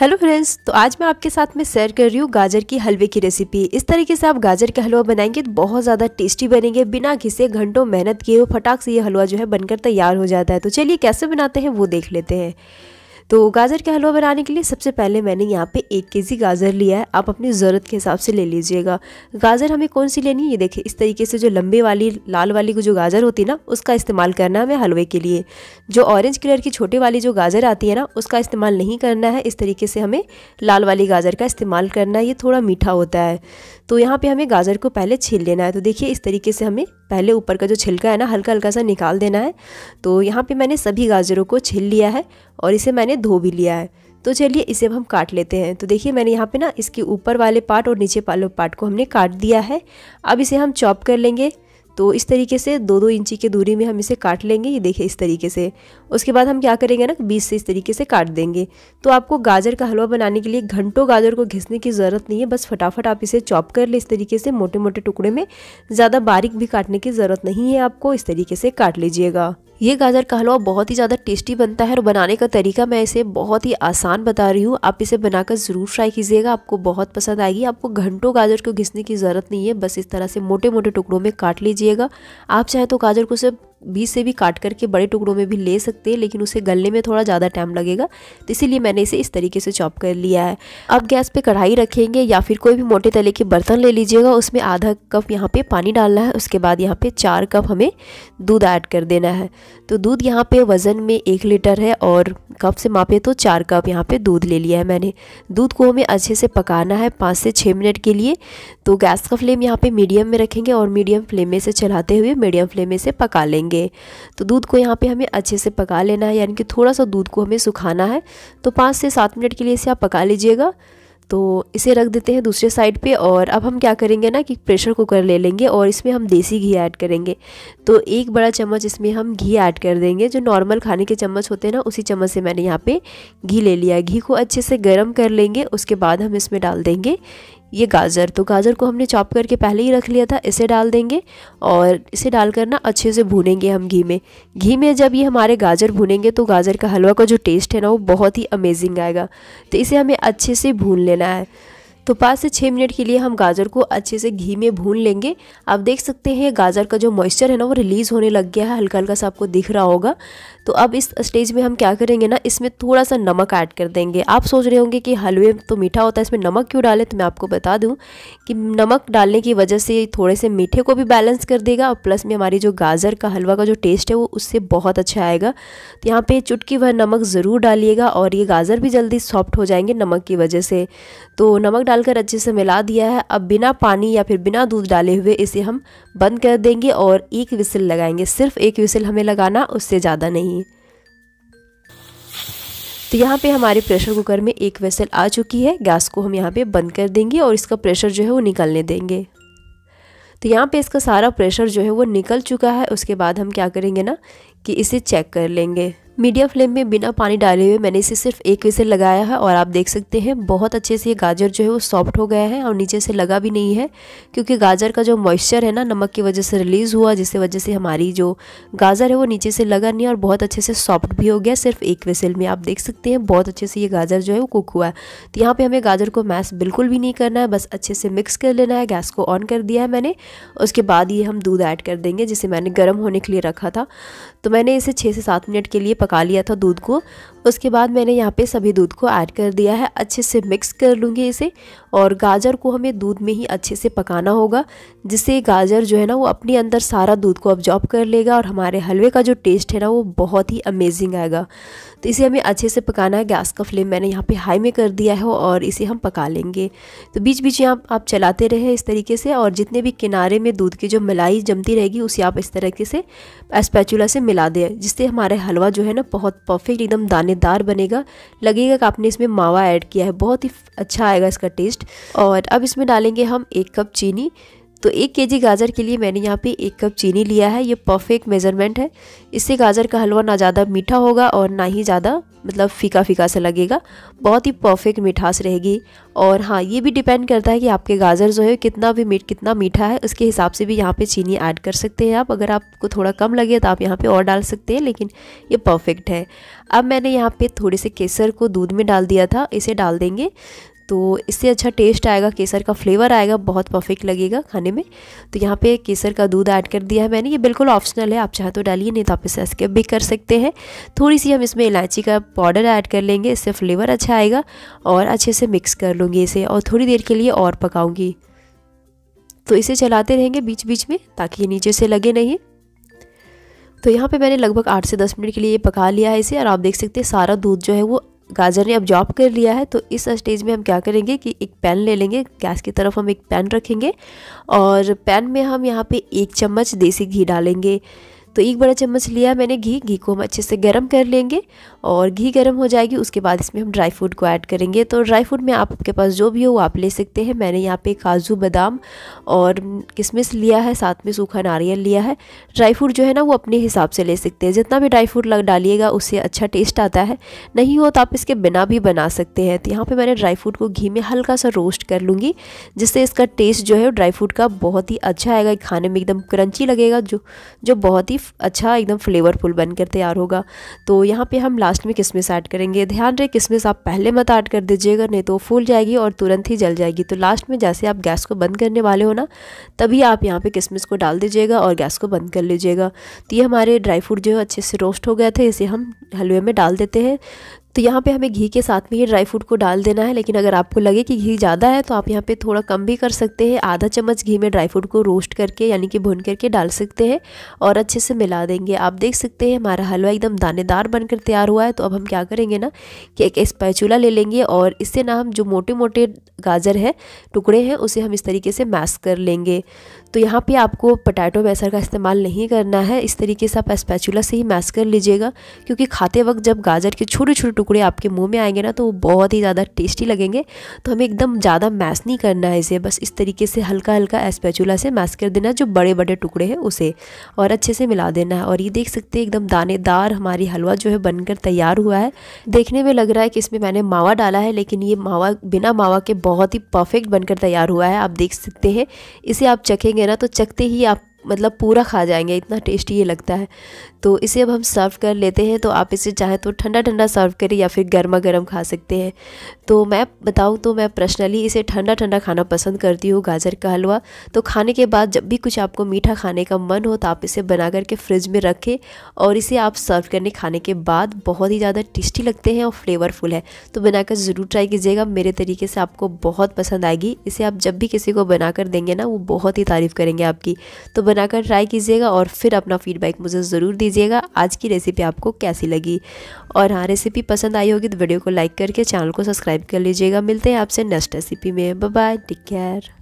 hello friends तो आज मैं आपके साथ में शेयर कर रही हूँ गाजर की हलवे की रेसिपी इस तरीके से आप गाजर का हलवा बनाएंगे तो बहुत ज़्यादा टेस्टी बनेंगे बिना किसी घंटों मेहनत किए हुए फटाक से ये हलवा जो है बनकर तैयार हो जाता है तो चलिए कैसे बनाते हैं वो देख लेते हैं तो गाजर का हलवा बनाने के लिए सबसे पहले मैंने यहाँ पे एक के जी गाजर लिया है आप अपनी ज़रूरत के हिसाब से ले लीजिएगा गाजर हमें कौन सी लेनी है ये देखिए इस तरीके से जो लंबे वाली लाल वाली जो गाजर होती है ना उसका इस्तेमाल करना है हमें हलवे के लिए जो ऑरेंज कलर की छोटे वाली जो गाजर आती है ना उसका इस्तेमाल नहीं करना है इस तरीके से हमें लाल वाली गाजर का इस्तेमाल करना है ये थोड़ा मीठा होता है तो यहाँ पर हमें गाजर को पहले छील लेना है तो देखिए इस तरीके से हमें पहले ऊपर का जो छिलका है ना हल्का हल्का सा निकाल देना है तो यहाँ पे मैंने सभी गाजरों को छील लिया है और इसे मैंने धो भी लिया है तो चलिए इसे अब हम काट लेते हैं तो देखिए मैंने यहाँ पे ना इसके ऊपर वाले पार्ट और नीचे वाले पार्ट को हमने काट दिया है अब इसे हम चॉप कर लेंगे तो इस तरीके से दो दो इंची की दूरी में हम इसे काट लेंगे ये देखिए इस तरीके से उसके बाद हम क्या करेंगे ना बीस से इस तरीके से काट देंगे तो आपको गाजर का हलवा बनाने के लिए घंटों गाजर को घिसने की ज़रूरत नहीं है बस फटाफट आप इसे चॉप कर लें इस तरीके से मोटे मोटे टुकड़े में ज़्यादा बारीक भी काटने की ज़रूरत नहीं है आपको इस तरीके से काट लीजिएगा ये गाजर का हलवा बहुत ही ज़्यादा टेस्टी बनता है और बनाने का तरीका मैं इसे बहुत ही आसान बता रही हूँ आप इसे बनाकर ज़रूर ट्राई कीजिएगा आपको बहुत पसंद आएगी आपको घंटों गाजर को घिसने की ज़रूरत नहीं है बस इस तरह से मोटे मोटे टुकड़ों में काट लीजिएगा आप चाहें तो गाजर को सिर्फ बीच से भी काट करके बड़े टुकड़ों में भी ले सकते हैं लेकिन उसे गलने में थोड़ा ज़्यादा टाइम लगेगा तो इसीलिए मैंने इसे इस तरीके से चॉप कर लिया है अब गैस पे कढ़ाई रखेंगे या फिर कोई भी मोटे तले के बर्तन ले लीजिएगा उसमें आधा कप यहाँ पे पानी डालना है उसके बाद यहाँ पे चार कप हमें दूध ऐड कर देना है तो दूध यहाँ पर वज़न में एक लीटर है और कप से मापे तो चार कप यहाँ पर दूध ले लिया है मैंने दूध को हमें अच्छे से पकाना है पाँच से छः मिनट के लिए तो गैस का फ्लेम यहाँ पर मीडियम में रखेंगे और मीडियम फ्लेम में से चलाते हुए मीडियम फ्लेम में से पका लेंगे लेंगे तो दूध को यहाँ पे हमें अच्छे से पका लेना है यानी कि थोड़ा सा दूध को हमें सुखाना है तो पाँच से सात मिनट के लिए इसे आप पका लीजिएगा तो इसे रख देते हैं दूसरे साइड पे और अब हम क्या करेंगे ना कि प्रेशर कुकर ले लेंगे और इसमें हम देसी घी ऐड करेंगे तो एक बड़ा चम्मच इसमें हम घी ऐड कर देंगे जो नॉर्मल खाने के चम्मच होते हैं ना उसी चम्मच से मैंने यहाँ पे घी ले लिया घी को अच्छे से गर्म कर लेंगे उसके बाद हम इसमें डाल देंगे ये गाजर तो गाजर को हमने चॉप करके पहले ही रख लिया था इसे डाल देंगे और इसे डालकर ना अच्छे से भूनेंगे हम घी में घी में जब ये हमारे गाजर भूनेंगे तो गाजर का हलवा का जो टेस्ट है ना वो बहुत ही अमेजिंग आएगा तो इसे हमें अच्छे से भून लेना है तो पाँच से छः मिनट के लिए हम गाजर को अच्छे से घी में भून लेंगे आप देख सकते हैं गाजर का जो मॉइस्चर है ना वो रिलीज़ होने लग गया है हल्का हल्का सा आपको दिख रहा होगा तो अब इस स्टेज में हम क्या करेंगे ना इसमें थोड़ा सा नमक ऐड कर देंगे आप सोच रहे होंगे कि हलवे तो मीठा होता है इसमें नमक क्यों डालें तो मैं आपको बता दूँ कि नमक डालने की वजह से थोड़े से मीठे को भी बैलेंस कर देगा और प्लस में हमारी जो गाजर का हलवा का जो टेस्ट है वो उससे बहुत अच्छा आएगा तो यहाँ पर चुटकी भर नमक ज़रूर डालिएगा और ये गाजर भी जल्दी सॉफ्ट हो जाएंगे नमक की वजह से तो नमक डाल डालकर अच्छे से मिला दिया है अब बिना पानी या फिर बिना दूध डाले हुए इसे हम बंद कर देंगे और एक विसिल लगाएंगे सिर्फ एक विसिल हमें लगाना उससे ज़्यादा नहीं तो यहाँ पे हमारे प्रेशर कुकर में एक वेसल आ चुकी है गैस को हम यहाँ पे बंद कर देंगे और इसका प्रेशर जो है वो निकलने देंगे तो यहाँ पे इसका सारा प्रेशर जो है वो निकल चुका है उसके बाद हम क्या करेंगे ना कि इसे चेक कर लेंगे मीडियम फ्लेम में बिना पानी डाले हुए मैंने इसे सिर्फ एक विसल लगाया है और आप देख सकते हैं बहुत अच्छे से ये गाजर जो है वो सॉफ्ट हो गया है और नीचे से लगा भी नहीं है क्योंकि गाजर का जो मॉइस्चर है ना नमक की वजह से रिलीज़ हुआ जिसकी वजह से हमारी जो गाजर है वो नीचे से लगा नहीं और बहुत अच्छे से सॉफ्ट भी हो गया सिर्फ एक विसल में आप देख सकते हैं बहुत अच्छे से ये गाजर जो है वो कुक हुआ है तो यहाँ पर हमें गाजर को मैस बिल्कुल भी नहीं करना है बस अच्छे से मिक्स कर लेना है गैस को ऑन कर दिया है मैंने उसके बाद ये हम दूध ऐड कर देंगे जिसे मैंने गर्म होने के लिए रखा था तो मैंने इसे छः से सात मिनट के लिए पका लिया था दूध को उसके बाद मैंने यहाँ पे सभी दूध को ऐड कर दिया है अच्छे से मिक्स कर लूँगी इसे और गाजर को हमें दूध में ही अच्छे से पकाना होगा जिससे गाजर जो है ना वो अपने अंदर सारा दूध को ऑब्जॉर्ब कर लेगा और हमारे हलवे का जो टेस्ट है ना वो बहुत ही अमेजिंग आएगा तो इसे हमें अच्छे से पकाना है गैस का फ्लेम मैंने यहाँ पे हाई में कर दिया है और इसे हम पका लेंगे तो बीच बीच यहाँ आप चलाते रहें इस तरीके से और जितने भी किनारे में दूध की जो मलाई जमती रहेगी उसे आप इस तरीके से एस्पैचुला से मिला दें जिससे हमारा हलवा जो है ना बहुत परफेक्ट एकदम दानेदार बनेगा लगेगा कि आपने इसमें मावा ऐड किया है बहुत ही अच्छा आएगा इसका टेस्ट और अब इसमें डालेंगे हम एक कप चीनी तो एक केजी गाजर के लिए मैंने यहाँ पे एक कप चीनी लिया है ये परफेक्ट मेज़रमेंट है इससे गाजर का हलवा ना ज़्यादा मीठा होगा और ना ही ज़्यादा मतलब फीका फीका सा लगेगा बहुत ही परफेक्ट मिठास रहेगी और हाँ ये भी डिपेंड करता है कि आपके गाजर जो है कितना भी मीठ कितना मीठा है उसके हिसाब से भी यहाँ पे चीनी ऐड कर सकते हैं आप अगर आपको थोड़ा कम लगे तो आप यहाँ पे और डाल सकते हैं लेकिन ये परफेक्ट है अब मैंने यहाँ पे थोड़े से केसर को दूध में डाल दिया था इसे डाल देंगे तो इससे अच्छा टेस्ट आएगा केसर का फ्लेवर आएगा बहुत परफेक्ट लगेगा खाने में तो यहाँ पे केसर का दूध ऐड कर दिया है मैंने ये बिल्कुल ऑप्शनल है आप चाहे तो डालिए नहीं तो आप इसे स्किप भी कर सकते हैं थोड़ी सी हम इसमें इलायची का पाउडर ऐड कर लेंगे इससे फ्लेवर अच्छा आएगा और अच्छे से मिक्स कर लूँगी इसे और थोड़ी देर के लिए और पकाऊँगी तो इसे चलाते रहेंगे बीच बीच में ताकि ये नीचे से लगे नहीं तो यहाँ पे मैंने लगभग आठ से दस मिनट के लिए ये पका लिया है इसे और आप देख सकते हैं सारा दूध जो है वो गाजर ने अब जॉब कर लिया है तो इस स्टेज में हम क्या करेंगे कि एक पैन ले लेंगे गैस की तरफ हम एक पैन रखेंगे और पैन में हम यहाँ पे एक चम्मच देसी घी डालेंगे तो एक बड़ा चम्मच लिया मैंने घी घी को हम अच्छे से गर्म कर लेंगे और घी गर्म हो जाएगी उसके बाद इसमें हम ड्राई फ्रूट को ऐड करेंगे तो ड्राई फ्रूट में आपके पास जो भी हो आप ले सकते हैं मैंने यहाँ पे काजू बादाम और किशमिश लिया है साथ में सूखा नारियल लिया है ड्राई फ्रूट जो है ना वो अपने हिसाब से ले सकते हैं जितना भी ड्राई फ्रूट डालिएगा उससे अच्छा टेस्ट आता है नहीं हो तो आप इसके बिना भी बना सकते हैं तो यहाँ पर मैंने ड्राई फ्रूट को घी में हल्का सा रोस्ट कर लूँगी जिससे इसका टेस्ट जो है ड्राई फ्रूट का बहुत ही अच्छा आएगा खाने में एकदम क्रंची लगेगा जो जो बहुत ही ही अच्छा एकदम फ्लेवरफुल बनकर तैयार होगा तो यहाँ पे हम लास्ट में किशमिश ऐड करेंगे ध्यान रहे किशमिश आप पहले मत ऐड कर दीजिएगा नहीं तो फूल जाएगी और तुरंत ही जल जाएगी तो लास्ट में जैसे आप गैस को बंद करने वाले हो ना तभी आप यहाँ पर किशमिश को डाल दीजिएगा और गैस को बंद कर लीजिएगा तो ये हमारे ड्राई फ्रूट जो है अच्छे से रोस्ट हो गए थे इसे हम हलवे में डाल देते हैं तो यहाँ पे हमें घी के साथ में ये ड्राई फ्रूट को डाल देना है लेकिन अगर आपको लगे कि घी ज़्यादा है तो आप यहाँ पे थोड़ा कम भी कर सकते हैं आधा चम्मच घी में ड्राई फ्रूट को रोस्ट करके यानी कि भुन करके डाल सकते हैं और अच्छे से मिला देंगे आप देख सकते हैं हमारा हलवा एकदम दानेदार बनकर तैयार हुआ है तो अब हम क्या करेंगे ना कि एक स्पैचूला ले लेंगे और इससे ना हम जो मोटे मोटे गाजर है टुकड़े हैं उसे हम इस तरीके से मैस कर लेंगे तो यहाँ पर आपको पटैटो मैसर का इस्तेमाल नहीं करना है इस तरीके से आप स्पैचूला से ही मैस कर लीजिएगा क्योंकि खाते वक्त जब गाजर के छोटे छोटे टुकड़े आपके मुंह में आएंगे ना तो वो बहुत ही ज़्यादा टेस्टी लगेंगे तो हमें एकदम ज़्यादा मैस नहीं करना है इसे बस इस तरीके से हल्का हल्का एस्पेचुला से मैस कर देना जो बड़े बड़े टुकड़े हैं उसे और अच्छे से मिला देना है और ये देख सकते हैं एकदम दानेदार हमारी हलवा जो है बनकर तैयार हुआ है देखने में लग रहा है कि इसमें मैंने मावा डाला है लेकिन ये मावा बिना मावा के बहुत ही परफेक्ट बनकर तैयार हुआ है आप देख सकते हैं इसे आप चखेंगे ना तो चखते ही आप मतलब पूरा खा जाएंगे इतना टेस्टी ये लगता है तो इसे अब हम सर्व कर लेते हैं तो आप इसे चाहे तो ठंडा ठंडा सर्व करें या फिर गर्मा गर्म खा सकते हैं तो मैं बताऊँ तो मैं पर्सनली इसे ठंडा ठंडा खाना पसंद करती हूँ गाजर का हलवा तो खाने के बाद जब भी कुछ आपको मीठा खाने का मन हो तो आप इसे बना करके फ्रिज में रखें और इसे आप सर्व करने खाने के बाद बहुत ही ज़्यादा टेस्टी लगते हैं और फ्लेवरफुल है तो बनाकर ज़रूर ट्राई कीजिएगा मेरे तरीके से आपको बहुत पसंद आएगी इसे आप जब भी किसी को कर देंगे ना वो बहुत ही तारीफ़ करेंगे आपकी तो बनाकर ट्राई कीजिएगा और फिर अपना फीडबैक मुझे ज़रूर दीजिए कीजिएगा आज की रेसिपी आपको कैसी लगी और हाँ रेसिपी पसंद आई होगी तो वीडियो को लाइक करके चैनल को सब्सक्राइब कर लीजिएगा मिलते हैं आपसे नेक्स्ट रेसिपी में बाय टेक केयर